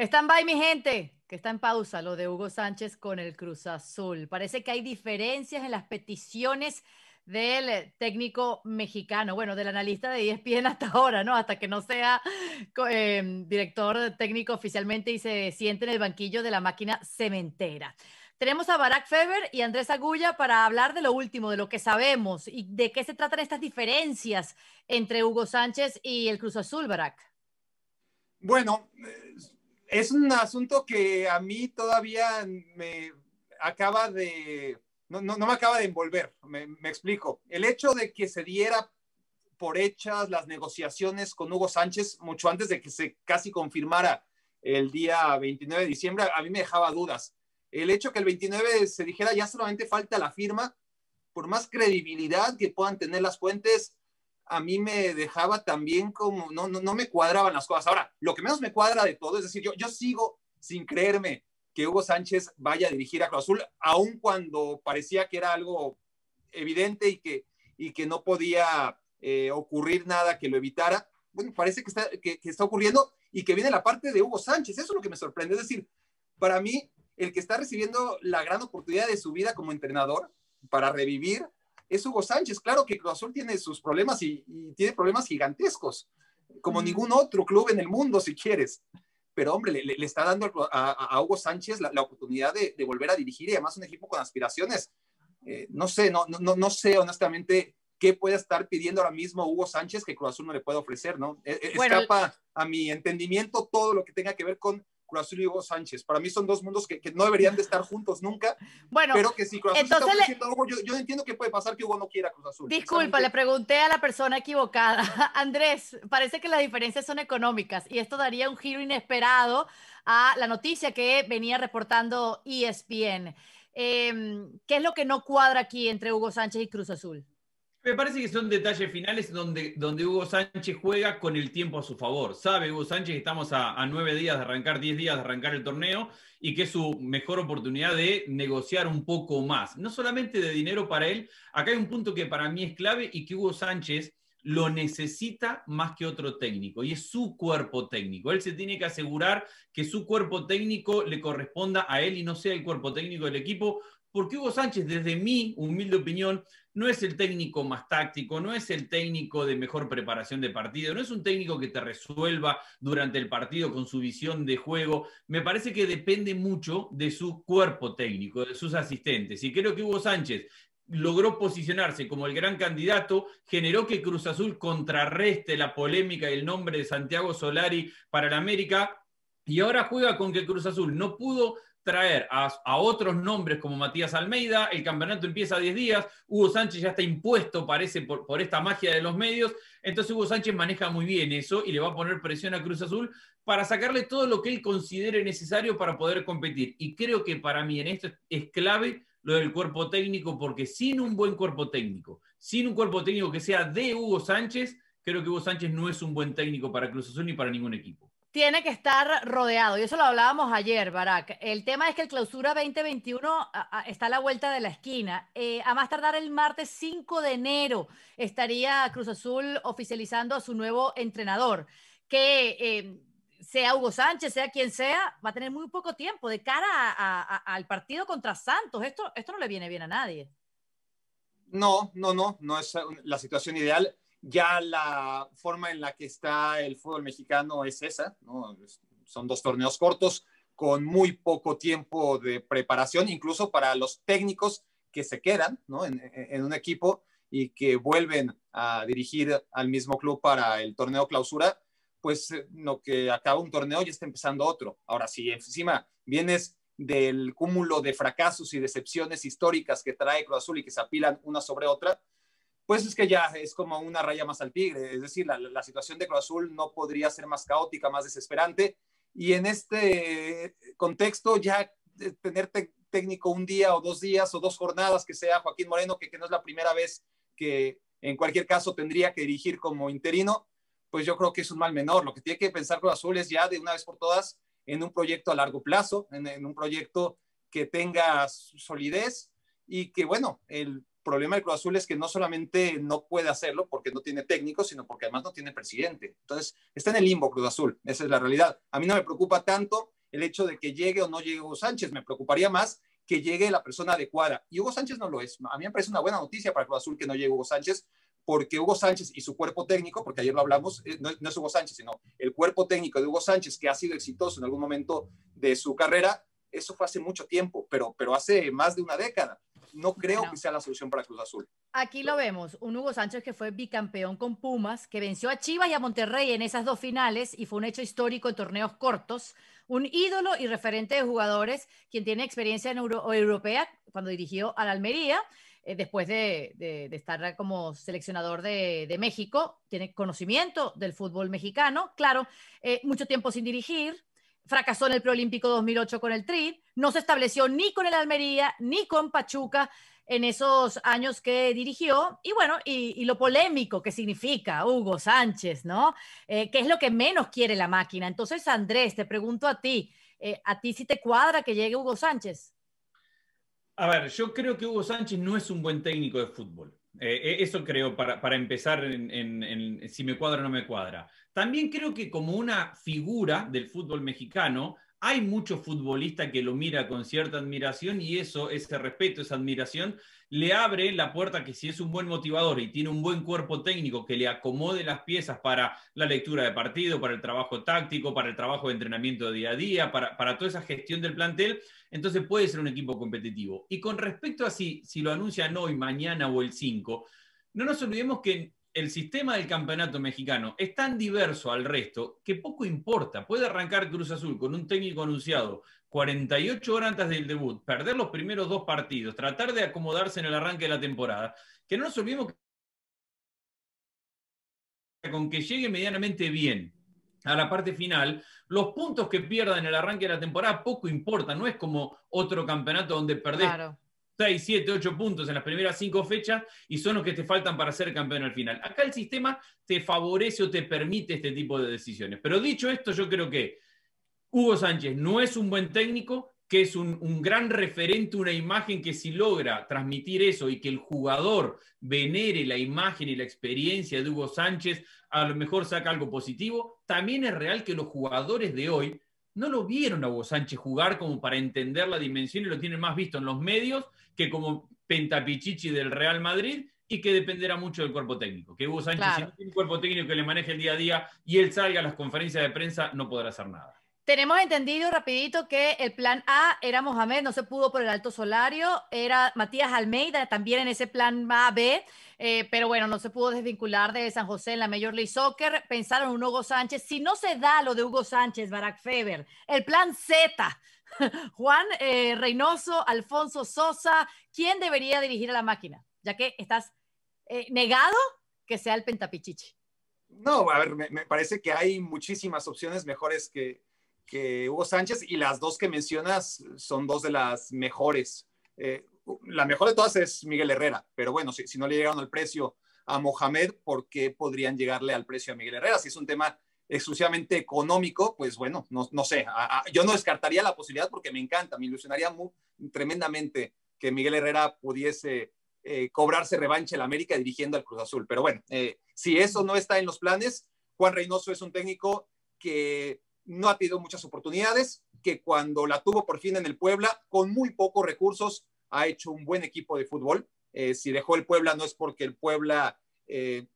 Están by mi gente, que está en pausa lo de Hugo Sánchez con el Cruz Azul. Parece que hay diferencias en las peticiones del técnico mexicano, bueno, del analista de ESPN hasta ahora, ¿no? Hasta que no sea em, director técnico oficialmente y se siente en el banquillo de la máquina cementera. Tenemos a Barack Feber y Andrés Agulla para hablar de lo último, de lo que sabemos y de qué se tratan estas diferencias entre Hugo Sánchez y el Cruz Azul, Barack. Bueno, eh, es un asunto que a mí todavía me acaba de, no, me acaba de envolver, me, me, explico. El hecho de que se diera por hechas las negociaciones con Hugo Sánchez mucho antes de que se casi confirmara el día 29 de diciembre, a mí me dejaba dudas. El hecho que el 29 se dijera ya solamente falta la firma, por más credibilidad que puedan tener las fuentes, a mí me dejaba también como, no, no, no me cuadraban las cosas. Ahora, lo que menos me cuadra de todo, es decir, yo, yo sigo sin creerme que Hugo Sánchez vaya a dirigir a Cruz Azul, aun cuando parecía que era algo evidente y que, y que no podía eh, ocurrir nada que lo evitara. Bueno, parece que está, que está ocurriendo y que viene la parte de Hugo Sánchez. Eso es lo que me sorprende. Es decir, para mí, el que está recibiendo la gran oportunidad de su vida como entrenador para revivir es Hugo Sánchez. Claro que Cruz Azul tiene sus problemas y, tiene problemas gigantescos, como ningún otro club en el mundo, si quieres. Pero hombre, le, está dando a, Hugo Sánchez la, oportunidad de, volver a dirigir y además un equipo con aspiraciones. Eh, no sé, no, no, no sé honestamente qué puede estar pidiendo ahora mismo Hugo Sánchez que Cruz Azul no le puede ofrecer, ¿no? E, e, escapa a mi entendimiento todo lo que tenga que ver con Cruz Azul y Hugo Sánchez. Para mí son dos mundos que, no deberían de estar juntos nunca. Bueno, pero que si Cruz Azul está yo, entiendo que puede pasar que Hugo no quiera Cruz Azul. Disculpa, le pregunté a la persona equivocada. Andrés, parece que las diferencias son económicas y esto daría un giro inesperado a la noticia que venía reportando ESPN. Em, ¿Qué es lo que no cuadra aquí entre Hugo Sánchez y Cruz Azul? Me parece que son detalles finales donde, donde Hugo Sánchez juega con el tiempo a su favor. Sabe Hugo Sánchez que estamos a, a, nueve días de arrancar, diez días de arrancar el torneo y que es su mejor oportunidad de negociar un poco más. No solamente de dinero para él, acá hay un punto que para mí es clave y que Hugo Sánchez lo necesita más que otro técnico y es su cuerpo técnico. Él se tiene que asegurar que su cuerpo técnico le corresponda a él y no sea el cuerpo técnico del equipo porque Hugo Sánchez, desde mi humilde opinión, no es el técnico más táctico, no es el técnico de mejor preparación de partido, no es un técnico que te resuelva durante el partido con su visión de juego. Me parece que depende mucho de su cuerpo técnico, de sus asistentes. Y creo que Hugo Sánchez logró posicionarse como el gran candidato, generó que Cruz Azul contrarreste la polémica y el nombre de Santiago Solari para el América. Y ahora juega con que Cruz Azul no pudo traer a, otros nombres como Matías Almeida, el campeonato empieza a 10 días, Hugo Sánchez ya está impuesto, parece, por, esta magia de los medios, entonces Hugo Sánchez maneja muy bien eso y le va a poner presión a Cruz Azul para sacarle todo lo que él considere necesario para poder competir. Y creo que para mí en esto es clave lo del cuerpo técnico, porque sin un buen cuerpo técnico, sin un cuerpo técnico que sea de Hugo Sánchez, creo que Hugo Sánchez no es un buen técnico para Cruz Azul ni para ningún equipo tiene que estar rodeado. Y eso lo hablábamos ayer, Barack. El tema es que el clausura 2021 está a la vuelta de la esquina. Eh, a más tardar el martes 5 de enero estaría Cruz Azul oficializando a su nuevo entrenador, que eh, sea Hugo Sánchez, sea quien sea, va a tener muy poco tiempo de cara al partido contra Santos. Esto, esto no le viene bien a nadie. No, no, no, no es la situación ideal ya la forma en la que está el fútbol mexicano es esa, ¿no? Son dos torneos cortos con muy poco tiempo de preparación, incluso para los técnicos que se quedan ¿no? en, un equipo y que vuelven a dirigir al mismo club para el torneo clausura, pues eh, lo que acaba un torneo ya está empezando otro. Ahora, si encima vienes del cúmulo de fracasos y decepciones históricas que trae Cruz Azul y que se apilan una sobre otra, pues es que ya es como una raya más al tigre. Es decir, la, situación de Cruz Azul no podría ser más caótica, más desesperante. Y en este contexto, ya tener técnico un día o dos días o dos jornadas que sea Joaquín Moreno, que, no es la primera vez que en cualquier caso tendría que dirigir como interino, pues yo creo que es un mal menor. Lo que tiene que pensar Cruz Azul es ya de una vez por todas en un proyecto a largo plazo, en, en un proyecto que tenga solidez y que, bueno, el problema del Cruz Azul es que no solamente no puede hacerlo porque no tiene técnico, sino porque además no tiene presidente. Entonces, está en el limbo Cruz Azul, esa es la realidad. A mí no me preocupa tanto el hecho de que llegue o no llegue Hugo Sánchez, me preocuparía más que llegue la persona adecuada. Y Hugo Sánchez no lo es. A mí me parece una buena noticia para Cruz Azul que no llegue Hugo Sánchez, porque Hugo Sánchez y su cuerpo técnico, porque ayer lo hablamos, eh, no, no es Hugo Sánchez, sino el cuerpo técnico de Hugo Sánchez, que ha sido exitoso en algún momento de su carrera, eso fue hace mucho tiempo, pero, pero hace más de una década no creo que sea la solución para Cruz Azul. Aquí lo vemos, un Hugo Sánchez que fue bicampeón con Pumas, que venció a Chivas y a Monterrey en esas dos finales y fue un hecho histórico en torneos cortos, un ídolo y referente de jugadores, quien tiene experiencia en europea cuando dirigió al Almería, eh, después de, estar como seleccionador de, México, tiene conocimiento del fútbol mexicano, claro, eh, mucho tiempo sin dirigir, fracasó en el preolímpico 2008 con el TRI, no se estableció ni con el Almería ni con Pachuca en esos años que dirigió y bueno, y, lo polémico que significa Hugo Sánchez, ¿no? Eh, ¿Qué es lo que menos quiere la máquina? Entonces, Andrés, te pregunto a ti, eh, ¿a ti si te cuadra que llegue Hugo Sánchez? A ver, yo creo que Hugo Sánchez no es un buen técnico de fútbol. Eh, eh, eso creo para, empezar en, si me cuadra o no me cuadra. También creo que como una figura del fútbol mexicano, hay mucho futbolista que lo mira con cierta admiración y eso, ese respeto, esa admiración, le abre la puerta que si es un buen motivador y tiene un buen cuerpo técnico que le acomode las piezas para la lectura de partido, para el trabajo táctico, para el trabajo de entrenamiento de día a día, para, toda esa gestión del plantel, entonces puede ser un equipo competitivo. Y con respecto a si, si lo anuncian hoy, mañana o el 5, no nos olvidemos que el sistema del campeonato mexicano es tan diverso al resto que poco importa. Puede arrancar Cruz Azul con un técnico anunciado 48 horas antes del debut, perder los primeros dos partidos, tratar de acomodarse en el arranque de la temporada, que no nos olvidemos que con que llegue medianamente bien a la parte final, los puntos que pierda en el arranque de la temporada poco importa, no es como otro campeonato donde perder. 6, 7, 8 puntos en las primeras 5 fechas y son los que te faltan para ser campeón al final. Acá el sistema te favorece o te permite este tipo de decisiones. Pero dicho esto, yo creo que Hugo Sánchez no es un buen técnico, que es un, un, gran referente, una imagen que si logra transmitir eso y que el jugador venere la imagen y la experiencia de Hugo Sánchez, a lo mejor saca algo positivo. También es real que los jugadores de hoy no lo vieron a Hugo Sánchez jugar como para entender la dimensión y lo tienen más visto en los medios que como pentapichichi del Real Madrid y que dependerá mucho del cuerpo técnico. Que Hugo Sánchez, si no tiene un cuerpo técnico que le maneje el día a día y él salga a las conferencias de prensa, no podrá hacer nada. Tenemos entendido rapidito que el plan A era Mohamed, no se pudo por el alto solario, era Matías Almeida también en ese plan A, B, eh, pero bueno, no se pudo desvincular de San José en la Major League Soccer, pensaron en Hugo Sánchez, si no se da lo de Hugo Sánchez, Barack Feber, el plan Z, Juan eh, Reynoso, Alfonso Sosa, ¿quién debería dirigir a la máquina? Ya que estás eh, negado que sea el Pentapichichi. No, a ver, me parece que hay muchísimas opciones mejores que, que Hugo Sánchez y las dos que mencionas son dos de las mejores. Eh, la mejor de todas es Miguel Herrera, pero bueno, si, si no le llegaron al precio a Mohamed, ¿por qué podrían llegarle al precio a Miguel Herrera? Si es un tema exclusivamente económico, pues bueno, no, no sé, yo no descartaría la posibilidad porque me encanta, me ilusionaría tremendamente que Miguel Herrera pudiese eh, cobrarse revancha en América dirigiendo al Cruz Azul. Pero bueno, eh, si eso no está en los planes, Juan Reynoso es un técnico que no ha tenido muchas oportunidades, que cuando la tuvo por fin en el Puebla, con muy pocos recursos, ha hecho un buen equipo de fútbol. Eh, si dejó el Puebla no es porque el Puebla eh,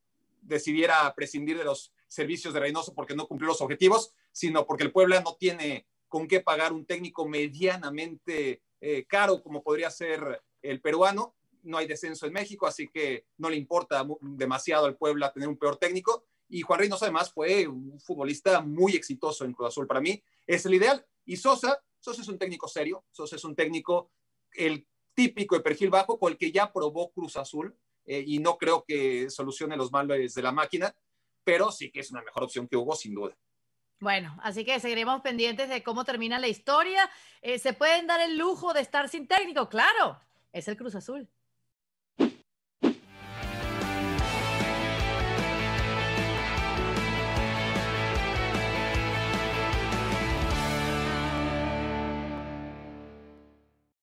decidiera prescindir de los servicios de Reynoso porque no cumplió los objetivos, sino porque el Puebla no tiene con qué pagar un técnico medianamente eh, caro como podría ser el peruano. No hay descenso en México, así que no le importa demasiado al Puebla tener un peor técnico. Y Juan Reynoso además fue un futbolista muy exitoso en Cruz Azul. Para mí es el ideal. Y Sosa, Sosa es un técnico serio, Sosa es un técnico, el típico de perfil bajo, con el que ya probó Cruz Azul, eh, y no creo que solucione los males de la máquina, pero sí que es una mejor opción que hubo, sin duda. Bueno, así que seguiremos pendientes de cómo termina la historia. Eh, ¿Se pueden dar el lujo de estar sin técnico? Claro, es el Cruz Azul.